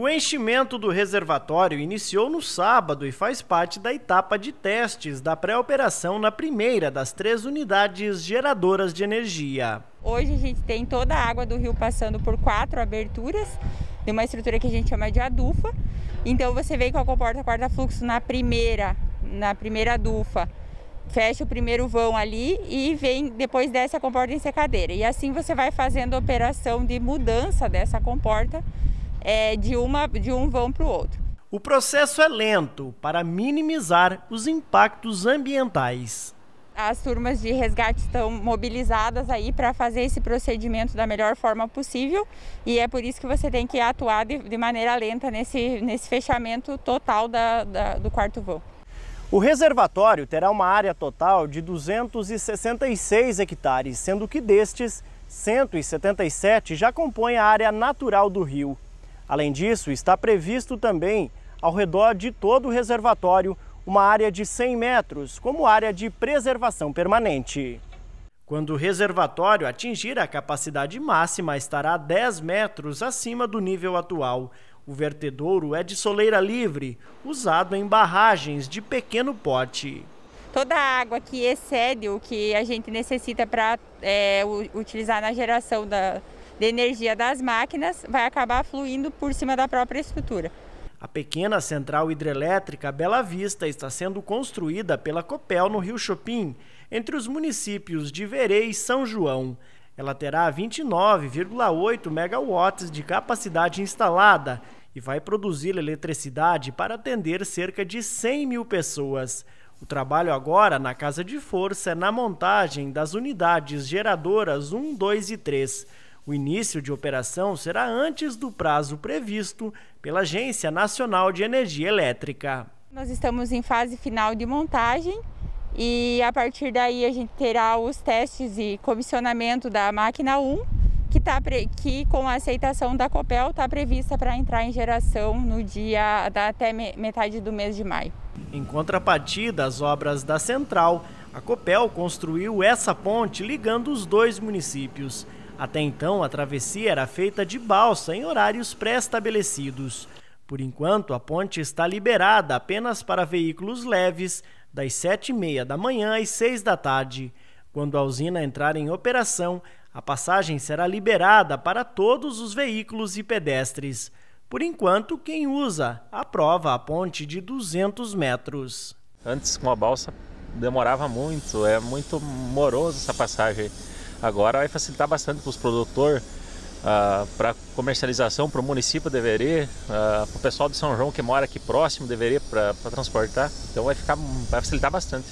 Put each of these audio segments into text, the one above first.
O enchimento do reservatório iniciou no sábado e faz parte da etapa de testes da pré-operação na primeira das três unidades geradoras de energia. Hoje a gente tem toda a água do rio passando por quatro aberturas de uma estrutura que a gente chama de adufa. Então você vê que comporta quarta-fluxo na primeira, na primeira adufa fecha o primeiro vão ali e vem depois dessa comporta em secadeira. E assim você vai fazendo a operação de mudança dessa comporta é, de, uma, de um vão para o outro. O processo é lento para minimizar os impactos ambientais. As turmas de resgate estão mobilizadas aí para fazer esse procedimento da melhor forma possível e é por isso que você tem que atuar de, de maneira lenta nesse, nesse fechamento total da, da, do quarto voo. O reservatório terá uma área total de 266 hectares, sendo que destes, 177 já compõem a área natural do rio. Além disso, está previsto também, ao redor de todo o reservatório, uma área de 100 metros, como área de preservação permanente. Quando o reservatório atingir a capacidade máxima, estará 10 metros acima do nível atual. O vertedouro é de soleira livre, usado em barragens de pequeno porte. Toda a água que excede o que a gente necessita para é, eh, utilizar na geração da, de energia das máquinas vai acabar fluindo por cima da própria estrutura. A pequena central hidrelétrica Bela Vista está sendo construída pela Copel no Rio Chopin, entre os municípios de Verê e São João. Ela terá 29,8 megawatts de capacidade instalada e vai produzir eletricidade para atender cerca de 100 mil pessoas. O trabalho agora na Casa de Força é na montagem das unidades geradoras 1, 2 e 3. O início de operação será antes do prazo previsto pela Agência Nacional de Energia Elétrica. Nós estamos em fase final de montagem e a partir daí a gente terá os testes e comissionamento da máquina 1 que, tá, que com a aceitação da COPEL está prevista para entrar em geração no dia da, até metade do mês de maio. Em contrapartida, às obras da Central, a COPEL construiu essa ponte ligando os dois municípios. Até então, a travessia era feita de balsa em horários pré-estabelecidos. Por enquanto, a ponte está liberada apenas para veículos leves, das 7h30 da manhã às 6 da tarde. Quando a usina entrar em operação, a passagem será liberada para todos os veículos e pedestres. Por enquanto, quem usa aprova a ponte de 200 metros. Antes, com a balsa, demorava muito, é muito moroso essa passagem. Agora vai facilitar bastante para os produtores, uh, ah, para comercialização, para o município deveria, uh, para o pessoal de São João que mora aqui próximo deveria para transportar. Então vai, ficar, vai facilitar bastante.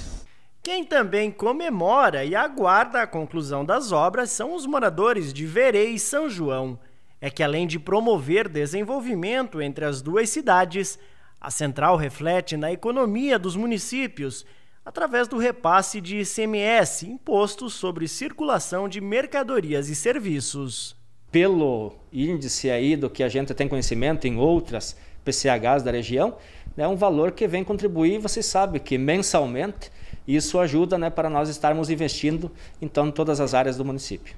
Quem também comemora e aguarda a conclusão das obras são os moradores de Verê e São João. É que além de promover desenvolvimento entre as duas cidades, a central reflete na economia dos municípios através do repasse de ICMS, imposto sobre circulação de mercadorias e serviços. Pelo índice aí do que a gente tem conhecimento em outras PCHs da região, é um valor que vem contribuir, você sabe que mensalmente isso ajuda né, para nós estarmos investindo então em todas as áreas do município.